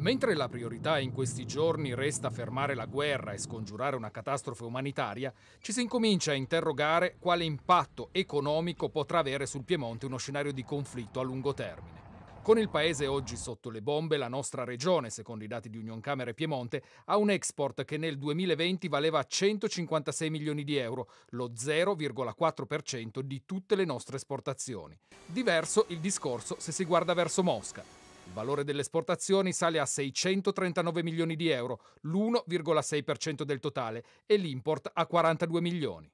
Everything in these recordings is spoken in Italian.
Mentre la priorità in questi giorni resta fermare la guerra e scongiurare una catastrofe umanitaria, ci si incomincia a interrogare quale impatto economico potrà avere sul Piemonte uno scenario di conflitto a lungo termine. Con il paese oggi sotto le bombe, la nostra regione, secondo i dati di Union Camere Piemonte, ha un export che nel 2020 valeva 156 milioni di euro, lo 0,4% di tutte le nostre esportazioni. Diverso il discorso se si guarda verso Mosca. Il valore delle esportazioni sale a 639 milioni di euro, l'1,6% del totale, e l'import a 42 milioni.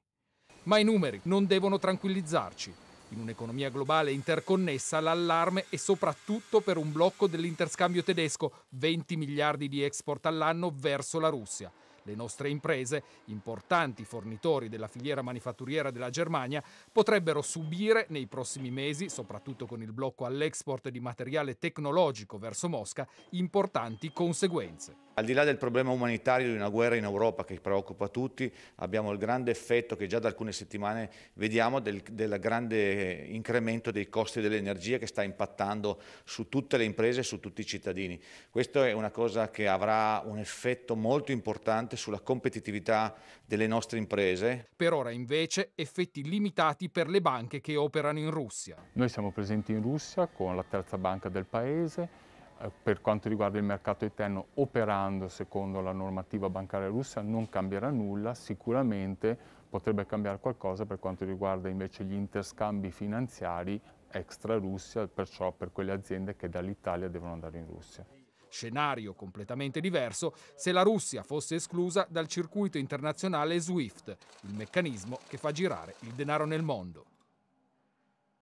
Ma i numeri non devono tranquillizzarci. In un'economia globale interconnessa l'allarme è soprattutto per un blocco dell'interscambio tedesco, 20 miliardi di export all'anno verso la Russia. Le nostre imprese, importanti fornitori della filiera manifatturiera della Germania, potrebbero subire nei prossimi mesi, soprattutto con il blocco all'export di materiale tecnologico verso Mosca, importanti conseguenze. Al di là del problema umanitario di una guerra in Europa che preoccupa tutti, abbiamo il grande effetto che già da alcune settimane vediamo del, del grande eh, incremento dei costi dell'energia che sta impattando su tutte le imprese e su tutti i cittadini. Questa è una cosa che avrà un effetto molto importante sulla competitività delle nostre imprese. Per ora invece effetti limitati per le banche che operano in Russia. Noi siamo presenti in Russia con la terza banca del paese eh, per quanto riguarda il mercato interno operando secondo la normativa bancaria russa non cambierà nulla, sicuramente potrebbe cambiare qualcosa per quanto riguarda invece gli interscambi finanziari extra Russia, perciò per quelle aziende che dall'Italia devono andare in Russia. Scenario completamente diverso se la Russia fosse esclusa dal circuito internazionale SWIFT, il meccanismo che fa girare il denaro nel mondo.